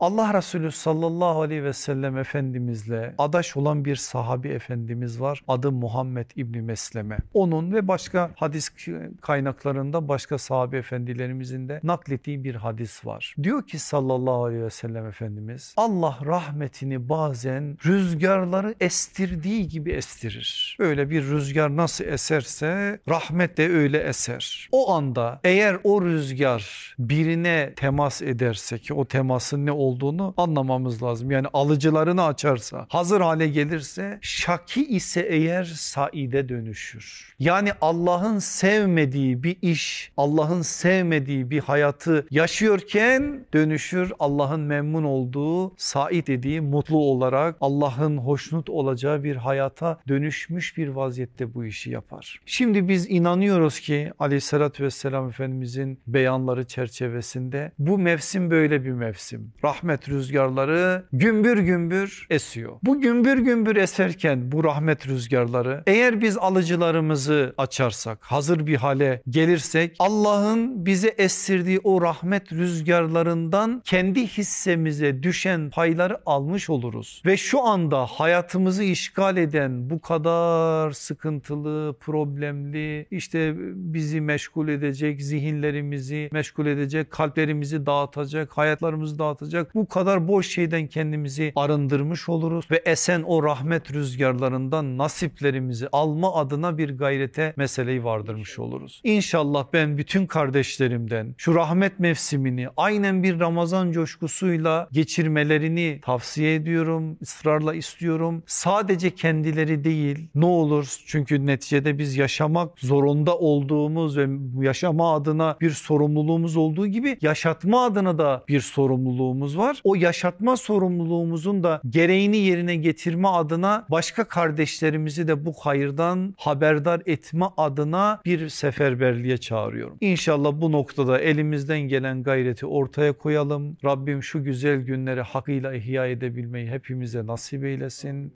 Allah Resulü sallallahu aleyhi ve sellem Efendimizle adaş olan bir sahabi Efendimiz var. Adı Muhammed İbni Mesleme. Onun ve başka hadis kaynaklarında başka sahabi efendilerimizin de naklettiği bir hadis var. Diyor ki sallallahu aleyhi ve sellem Efendimiz Allah rahmetini bazen rüzgarları estirdiği gibi estirir. Öyle bir rüzgar nasıl eserse rahmet de öyle eser. O anda eğer o rüzgar birine temas ederse ki o temasın ne olduğunu olduğunu anlamamız lazım. Yani alıcılarını açarsa, hazır hale gelirse şaki ise eğer saide dönüşür. Yani Allah'ın sevmediği bir iş, Allah'ın sevmediği bir hayatı yaşıyorken dönüşür Allah'ın memnun olduğu, said dediği mutlu olarak Allah'ın hoşnut olacağı bir hayata dönüşmüş bir vaziyette bu işi yapar. Şimdi biz inanıyoruz ki aleyhissalatü vesselam Efendimizin beyanları çerçevesinde bu mevsim böyle bir mevsim. Rah rahmet rüzgarları gümbür gümbür esiyor. Bu gümbür gümbür eserken bu rahmet rüzgarları eğer biz alıcılarımızı açarsak, hazır bir hale gelirsek Allah'ın bize estirdiği o rahmet rüzgarlarından kendi hissemize düşen payları almış oluruz. Ve şu anda hayatımızı işgal eden bu kadar sıkıntılı, problemli, işte bizi meşgul edecek, zihinlerimizi meşgul edecek, kalplerimizi dağıtacak, hayatlarımızı dağıtacak bu kadar boş şeyden kendimizi arındırmış oluruz ve esen o rahmet rüzgarlarından nasiplerimizi alma adına bir gayrete meseleyi vardırmış oluruz. İnşallah ben bütün kardeşlerimden şu rahmet mevsimini aynen bir Ramazan coşkusuyla geçirmelerini tavsiye ediyorum, ısrarla istiyorum. Sadece kendileri değil ne olur çünkü neticede biz yaşamak zorunda olduğumuz ve yaşama adına bir sorumluluğumuz olduğu gibi yaşatma adına da bir sorumluluğumuz var. O yaşatma sorumluluğumuzun da gereğini yerine getirme adına başka kardeşlerimizi de bu hayırdan haberdar etme adına bir seferberliğe çağırıyorum. İnşallah bu noktada elimizden gelen gayreti ortaya koyalım. Rabbim şu güzel günleri hakkıyla ihya edebilmeyi hepimize nasip eylesin.